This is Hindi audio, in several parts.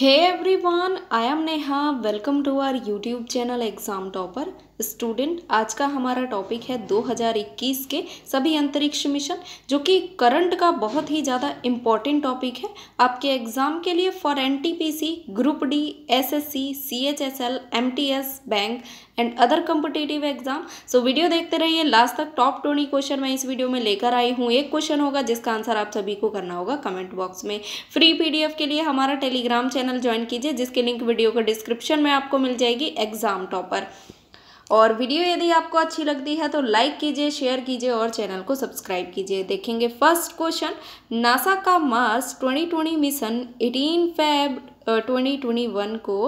Hey one I am Neha welcome to our YouTube channel exam topper student आज का हमारा टॉपिक है 2021 के सभी अंतरिक्ष मिशन जो कि करंट का बहुत ही ज़्यादा इम्पॉर्टेंट टॉपिक है आपके एग्ज़ाम के लिए for an group D S S C C H S L M T S bank and other competitive exam so video देखते रहिए लास्ट तक टॉप ट्वेंटी क्वेश्चन मैं इस वीडियो में लेकर आई हूँ एक क्वेश्चन होगा जिसका आंसर आप सभी को करना होगा कमेंट बॉक्स में फ्री पीडीएफ के लिए हमारा टेलीग्राम चैनल ज्वाइन कीजिए जिसके लिंक वीडियो का डिस्क्रिप्शन में आपको मिल जाएगी एग्जाम टॉपर और वीडियो यदि आपको अच्छी लगती है तो लाइक कीजिए शेयर कीजिए और चैनल को सब्सक्राइब कीजिए देखेंगे फर्स्ट क्वेश्चन नासा का मार्स 2020 मिशन 18 फेब 2021 को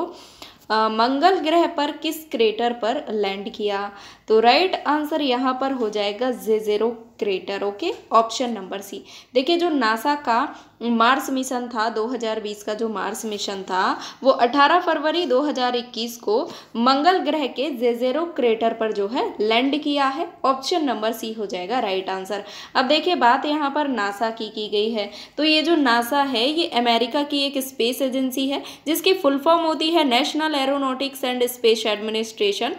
मंगल ग्रह पर किस क्रेटर पर लैंड किया तो राइट आंसर यहाँ पर हो जाएगा Jezero crater okay option number C देखिए जो नासा का मार्स मिशन था 2020 का जो मार्स मिशन था वो 18 फरवरी 2021 को मंगल ग्रह के जेजेरो क्रेटर पर जो है लैंड किया है ऑप्शन नंबर सी हो जाएगा राइट आंसर अब देखिए बात यहाँ पर नासा की की गई है तो ये जो नासा है ये अमेरिका की एक स्पेस एजेंसी है जिसकी फुल फॉर्म होती है National Aeronautics and Space Administration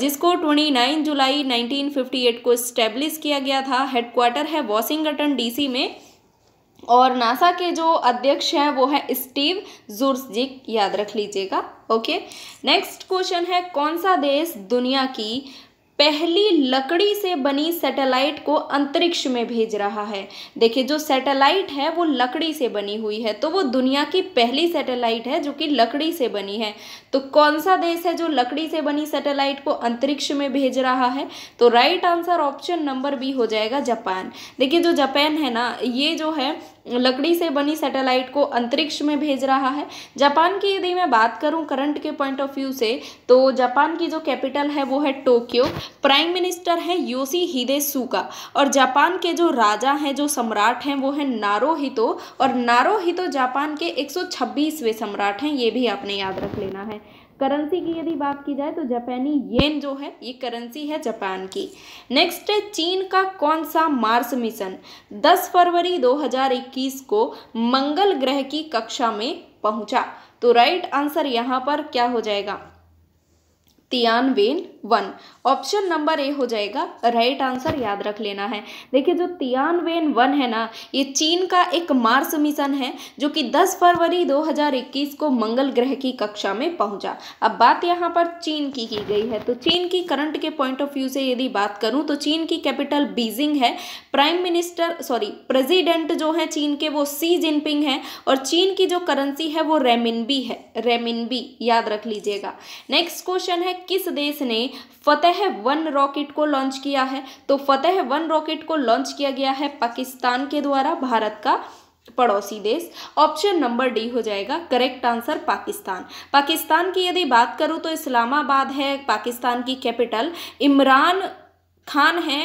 जिसको ट्वेंटी जुलाई नाइनटीन को स्टेब्लिश किया गया था था हेडक्वार्टर है वॉशिंगटन डीसी में और नासा के जो अध्यक्ष हैं वो है स्टीव जूर्स याद रख लीजिएगा ओके नेक्स्ट क्वेश्चन है कौन सा देश दुनिया की पहली लकड़ी से बनी सैटेलाइट को अंतरिक्ष में भेज रहा है देखिए जो सैटेलाइट है वो लकड़ी से बनी हुई है तो वो दुनिया की पहली सैटेलाइट है जो कि लकड़ी से बनी है तो कौन सा देश है जो लकड़ी से बनी सैटेलाइट को अंतरिक्ष में भेज रहा है तो right answer option number B हो जाएगा जापान देखिए जो जापान है ना ये जो है लकड़ी से बनी सैटेलाइट को अंतरिक्ष में भेज रहा है जापान की यदि मैं बात करूं करंट के पॉइंट ऑफ व्यू से तो जापान की जो कैपिटल है वो है टोक्यो प्राइम मिनिस्टर है योशी हिदे सुका और जापान के जो राजा हैं जो सम्राट हैं वो है नारोहितो और नारोहितो जापान के 126वें सम्राट हैं ये भी आपने याद रख लेना है करेंसी की यदि बात की जाए तो जापानी येन जो है ये करेंसी है जापान की नेक्स्ट है चीन का कौन सा मार्स मिशन 10 फरवरी इक्कीस को मंगल ग्रह की कक्षा में पहुंचा तो राइट आंसर यहां पर क्या हो जाएगा Tianwen one option number A हो जाएगा राइट आंसर याद रख लेना है देखिए जो तियान वेन वन है ना ये चीन का एक मार्स मिशन है जो कि 10 फरवरी 2021 को मंगल ग्रह की कक्षा में पहुंचा अब बात यहाँ पर चीन की की गई है तो चीन की करंट के पॉइंट ऑफ व्यू से यदि बात करूँ तो चीन की कैपिटल बीजिंग है प्राइम मिनिस्टर सॉरी प्रेजिडेंट जो है चीन के वो सी जिनपिंग है और चीन की जो करेंसी है वो रेमिनबी है रेमिनबी याद रख लीजिएगा नेक्स्ट क्वेश्चन है किस देश ने फतेह वन रॉकेट को लॉन्च किया है तो फतेह वन रॉकेट को लॉन्च किया गया है पाकिस्तान के द्वारा भारत का पड़ोसी देश ऑप्शन नंबर डी हो जाएगा करेक्ट आंसर पाकिस्तान पाकिस्तान की यदि बात करूँ तो इस्लामाबाद है पाकिस्तान की कैपिटल इमरान खान है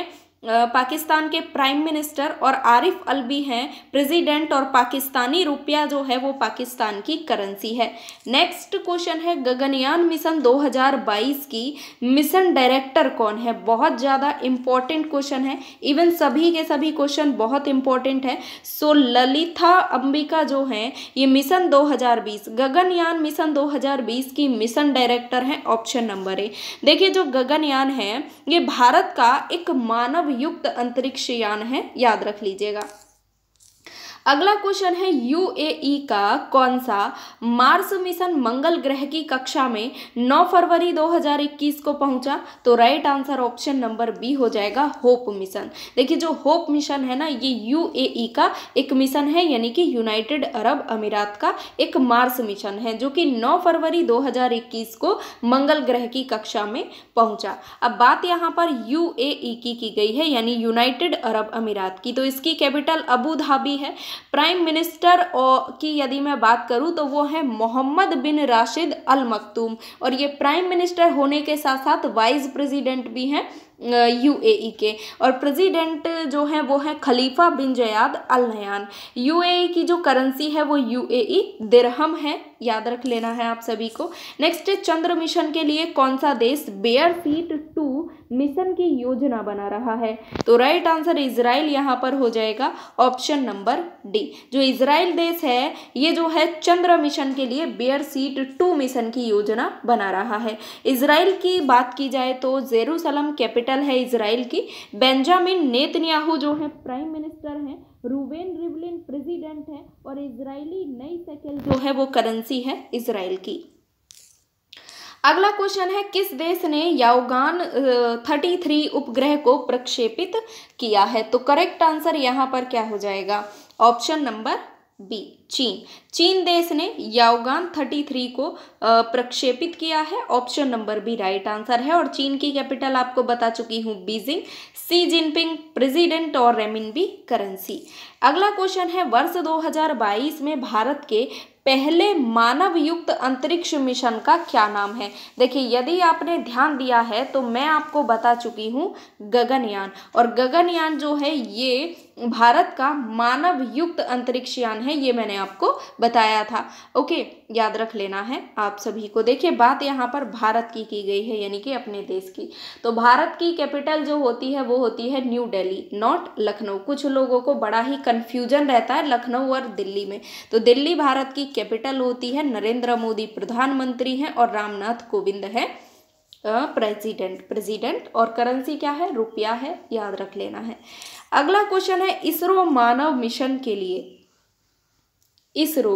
पाकिस्तान के प्राइम मिनिस्टर और आरिफ भी हैं प्रेसिडेंट और पाकिस्तानी रुपया जो है वो पाकिस्तान की करेंसी है नेक्स्ट क्वेश्चन है गगनयान मिशन 2022 की मिशन डायरेक्टर कौन है बहुत ज़्यादा इम्पॉर्टेंट क्वेश्चन है इवन सभी के सभी क्वेश्चन बहुत इंपॉर्टेंट है सो ललिता अंबिका जो हैं ये मिशन दो गगनयान मिशन दो की मिशन डायरेक्टर हैं ऑप्शन नंबर ए देखिए जो गगनयान है ये भारत का एक मानव युक्त अंतरिक्ष यान है याद रख लीजिएगा अगला क्वेश्चन है यूएई का कौन सा मार्स मिशन मंगल ग्रह की कक्षा में 9 फरवरी 2021 को पहुंचा तो right answer option number B हो जाएगा होप मिशन देखिए जो होप मिशन है ना ये यूएई का एक मिशन है यानी कि यूनाइटेड अरब अमीरात का एक मार्स मिशन है जो कि 9 फरवरी 2021 को मंगल ग्रह की कक्षा में पहुंचा अब बात यहाँ पर यूएई की की गई है यानी यूनाइटेड अरब अमीरात की तो इसकी कैपिटल अबू धाबी है प्राइम मिनिस्टर की यदि मैं बात करूँ तो वो है मोहम्मद बिन राशिद अल मकतूम और ये प्राइम मिनिस्टर होने के साथ साथ वाइस प्रेसिडेंट भी हैं यूएई e के और प्रेसिडेंट जो हैं वो हैं खलीफा बिन जयाद अल नयान यूएई e की जो करेंसी है वो यूएई दिरहम e है याद रख लेना है आप सभी को नेक्स्ट चंद्र मिशन के लिए कौन सा देश बेयर फीट टू मिशन की योजना बना रहा है तो राइट आंसर इसराइल यहाँ पर हो जाएगा ऑप्शन नंबर डी जो इसराइल देश है ये जो है चंद्र मिशन के लिए बियर सीट टू मिशन की योजना बना रहा है इसराइल की बात की जाए तो जेरूसलम कैपिटल है इसराइल की बेंजामिन नेतन्याहू जो है प्राइम मिनिस्टर हैं रूबेन रिवलिन प्रेसिडेंट है और इसराइली नई सेकेल जो है वो करेंसी है इसराइल की अगला क्वेश्चन है किस देश ने याओगान 33 उपग्रह को प्रक्षेपित किया है तो करेक्ट आंसर यहाँ पर क्या हो जाएगा ऑप्शन नंबर बी चीन चीन देश ने याओगान 33 को प्रक्षेपित किया है option number B right answer है और चीन की कैपिटल आपको बता चुकी हूँ बीजिंग सी जिनपिंग प्रेसिडेंट और रेमिन बी करेंसी अगला क्वेश्चन है वर्ष 2022 में भारत के पहले मानव युक्त अंतरिक्ष मिशन का क्या नाम है देखिए यदि आपने ध्यान दिया है तो मैं आपको बता चुकी हूँ गगनयान और गगनयान जो है ये भारत का मानव युक्त अंतरिक्ष यान है ये मैंने आपको बताया था ओके याद रख लेना है आप सभी को देखिए बात यहाँ पर भारत की की गई है यानी कि अपने देश की तो भारत की कैपिटल जो होती है वो होती है न्यू दिल्ली नॉट लखनऊ कुछ लोगों को बड़ा ही कन्फ्यूजन रहता है लखनऊ और दिल्ली में तो दिल्ली भारत की कैपिटल होती है नरेंद्र मोदी प्रधानमंत्री हैं और रामनाथ कोविंद है प्रेसिडेंट प्रेसिडेंट और करेंसी क्या है रुपया है याद रख लेना है अगला क्वेश्चन है इसरो मानव मिशन के लिए इसरो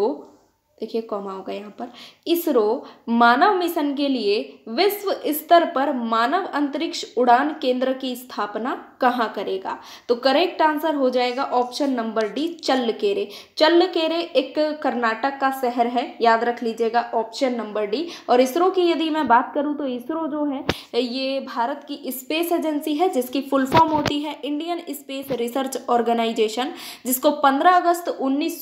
देखिए कॉमा होगा यहाँ पर इसरो मानव मिशन के लिए विश्व स्तर पर मानव अंतरिक्ष उड़ान केंद्र की स्थापना कहाँ करेगा तो करेक्ट आंसर हो जाएगा option number D Challakere Challakere एक कर्नाटक का शहर है याद रख लीजिएगा ऑप्शन नंबर डी और इसरो की यदि मैं बात करूँ तो इसरो जो है ये भारत की स्पेस एजेंसी है जिसकी फुल फॉर्म होती है इंडियन स्पेस रिसर्च ऑर्गेनाइजेशन जिसको पंद्रह अगस्त उन्नीस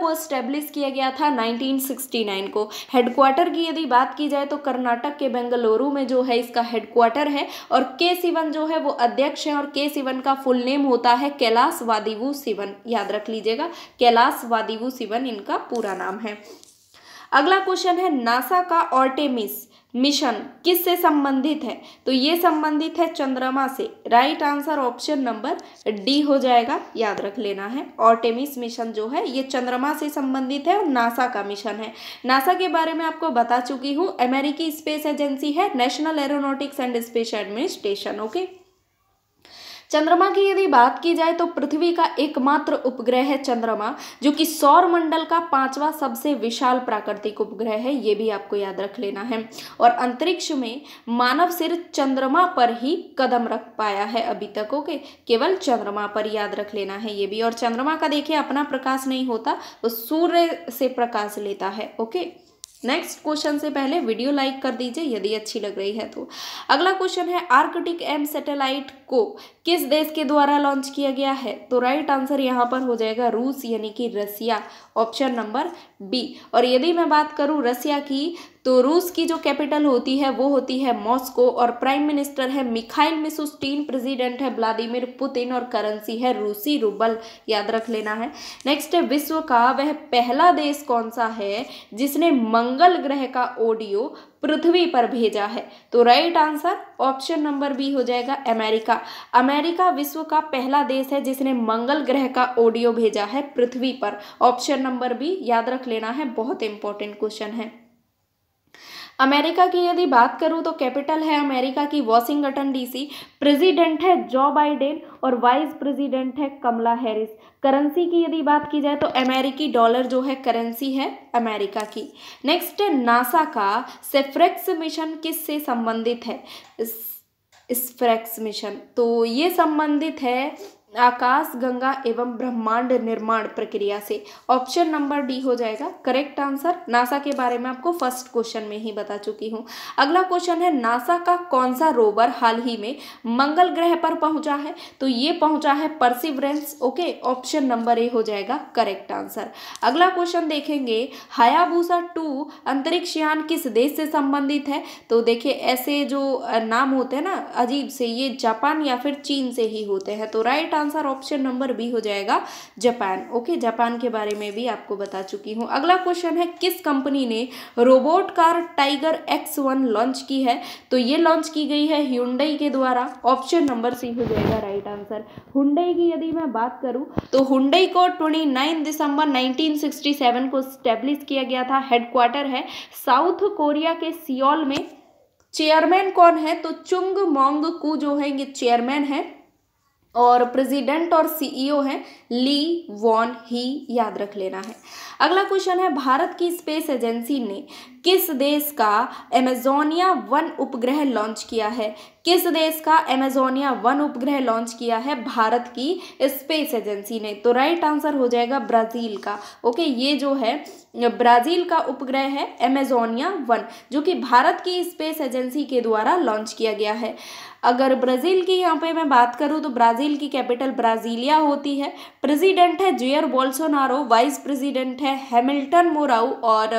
को स्टैब्लिश किया गया था 1969 को हेडक्वार्टर की यदि बात की जाए तो कर्नाटक के बेंगलुरु में जो है इसका हेडक्वार्टर है और के सिवन जो है वो अध्यक्ष है और के सिवन का फुल नेम होता है कैलाश वादिवु सिवन याद रख लीजिएगा कैलाश वादिवु सिवन इनका पूरा नाम है अगला क्वेश्चन है नासा का ऑर्टेमिस मिशन किससे संबंधित है तो ये संबंधित है चंद्रमा से right answer option number D हो जाएगा याद रख लेना है टेमिस मिशन जो है ये चंद्रमा से संबंधित है और नासा का मिशन है नासा के बारे में आपको बता चुकी हूँ अमेरिकी स्पेस एजेंसी है National Aeronautics and Space Administration okay चंद्रमा की यदि बात की जाए तो पृथ्वी का एकमात्र उपग्रह है चंद्रमा जो कि सौर मंडल का पांचवा सबसे विशाल प्राकृतिक उपग्रह है ये भी आपको याद रख लेना है और अंतरिक्ष में मानव सिर चंद्रमा पर ही कदम रख पाया है अभी तक ओके केवल चंद्रमा पर याद रख लेना है ये भी और चंद्रमा का देखिए अपना प्रकाश नहीं होता वो सूर्य से प्रकाश लेता है ओके नेक्स्ट क्वेश्चन से पहले वीडियो लाइक कर दीजिए यदि अच्छी लग रही है तो अगला क्वेश्चन है आर्कटिक एम सैटेलाइट को किस देश के द्वारा लॉन्च किया गया है तो राइट आंसर यहाँ पर हो जाएगा रूस यानी कि रसिया ऑप्शन नंबर बी और यदि मैं बात करूँ रसिया की तो रूस की जो कैपिटल होती है वो होती है मॉस्को और प्राइम मिनिस्टर है मिखाइल मिसुस्टीन प्रेसिडेंट है व्लादिमिर पुतिन और करेंसी है रूसी रूबल याद रख लेना है नेक्स्ट है विश्व का वह पहला देश कौन सा है जिसने मंगल ग्रह का ऑडियो पृथ्वी पर भेजा है तो right answer option number B हो जाएगा अमेरिका अमेरिका विश्व का पहला देश है जिसने मंगल ग्रह का ऑडियो भेजा है पृथ्वी पर ऑप्शन नंबर बी याद रख लेना है बहुत इंपॉर्टेंट क्वेश्चन है अमेरिका की यदि बात करूँ तो कैपिटल है अमेरिका की वॉशिंगटन डीसी प्रेसिडेंट है जो बाइडेन और वाइस प्रेसिडेंट है कमला हैरिस करेंसी की यदि बात की जाए तो अमेरिकी डॉलर जो है करेंसी है अमेरिका की नेक्स्ट नासा का सेफ्रेक्स मिशन किस से संबंधित है स्फ्रेक्स मिशन तो ये संबंधित है आकाश गंगा एवं ब्रह्मांड निर्माण प्रक्रिया से ऑप्शन नंबर डी हो जाएगा करेक्ट आंसर नासा के बारे में आपको फर्स्ट क्वेश्चन में ही बता चुकी हूँ अगला क्वेश्चन है नासा का कौन सा रोवर हाल ही में मंगल ग्रह पर पहुंचा है तो ये पहुंचा है Perseverance okay option number A हो जाएगा करेक्ट आंसर अगला क्वेश्चन देखेंगे हयाबूसा टू अंतरिक्ष यान किस देश से संबंधित है तो देखिए ऐसे जो नाम होते हैं ना अजीब से ये जापान या फिर चीन से ही होते हैं तो right answer option number B हो जाएगा जापान ओके जापान के बारे में भी आपको बता चुकी हूँ अगला क्वेश्चन है किस कंपनी ने robot car Tiger X one launch की है तो ये लॉन्च की गई है हुंडई के द्वारा ऑप्शन नंबर सी हो जाएगा राइट आंसर हुंडई की यदि मैं बात करूँ तो हुंडई को ट्वेंटी दिसंबर नाइनटीन को स्टैब्लिश किया गया था हेडक्वार्टर है साउथ कोरिया के सियोल में चेयरमैन कौन है तो चुंग मोंग कू जो है ये चेयरमैन है और प्रेसिडेंट और सीईओ है ली वॉन ही याद रख लेना है अगला क्वेश्चन है भारत की स्पेस एजेंसी ने किस देश का एमेजोनिया वन उपग्रह लॉन्च किया है किस देश का एमेजोनिया वन उपग्रह लॉन्च किया है भारत की स्पेस एजेंसी ने तो राइट आंसर हो जाएगा ब्राज़ील का ओके ये जो है ब्राज़ील का उपग्रह है एमेजोनिया वन जो कि भारत की स्पेस एजेंसी के द्वारा लॉन्च किया गया है अगर ब्राज़ील की यहाँ पे मैं बात करूँ तो ब्राज़ील की कैपिटल ब्राज़ीलिया होती है प्रेसिडेंट है जेयर बोल्सोनारो वाइस प्रेसिडेंट है हैमिल्टन मोराउ और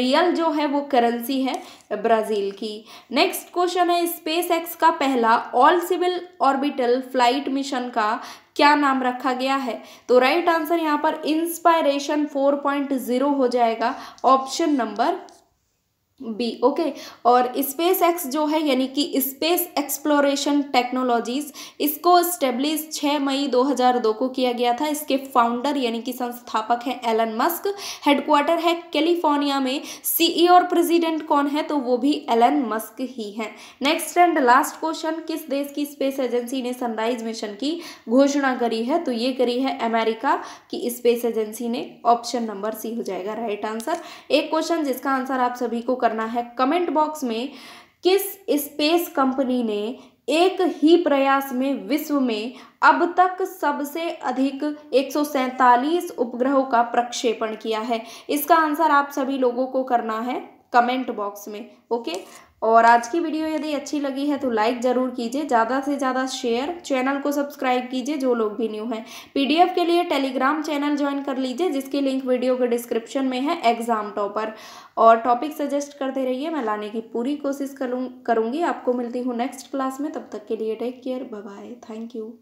रियल जो है वो करेंसी है ब्राज़ील की नेक्स्ट क्वेश्चन है स्पेस एक्स का पहला all civil orbital flight mission का क्या नाम रखा गया है तो राइट आंसर यहाँ पर इंस्पायरेशन फोर पॉइंट जीरो हो जाएगा option number B okay okay? और स्पेस एक्स जो है यानी कि स्पेस एक्सप्लोरेशन टेक्नोलॉजीज इसको स्टेब्लिश छः मई 2002 को किया गया था इसके फाउंडर यानी कि संस्थापक हैं एलन मस्क हेडक्वार्टर है कैलिफोर्निया में सीई e और प्रेसिडेंट कौन है तो वो भी एलन मस्क ही हैं नेक्स्ट एंड लास्ट क्वेश्चन किस देश की स्पेस एजेंसी ने सनराइज मिशन की घोषणा करी है तो ये करी है अमेरिका की स्पेस एजेंसी ने ऑप्शन नंबर सी हो जाएगा राइट आंसर एक क्वेश्चन जिसका आंसर आप सभी को कर करना है कमेंट बॉक्स में किस स्पेस कंपनी ने एक ही प्रयास में विश्व में अब तक सबसे अधिक एक उपग्रहों का प्रक्षेपण किया है इसका आंसर आप सभी लोगों को करना है कमेंट बॉक्स में ओके और आज की वीडियो यदि अच्छी लगी है तो लाइक ज़रूर कीजिए ज़्यादा से ज़्यादा शेयर चैनल को सब्सक्राइब कीजिए जो लोग भी न्यू हैं पीडीएफ के लिए टेलीग्राम चैनल ज्वाइन कर लीजिए जिसकी लिंक वीडियो के डिस्क्रिप्शन में है एग्ज़ाम टॉपर और टॉपिक सजेस्ट करते रहिए मैं लाने की पूरी कोशिश करूँ करूँगी आपको मिलती हूँ नेक्स्ट क्लास में तब तक के लिए take care bye thank you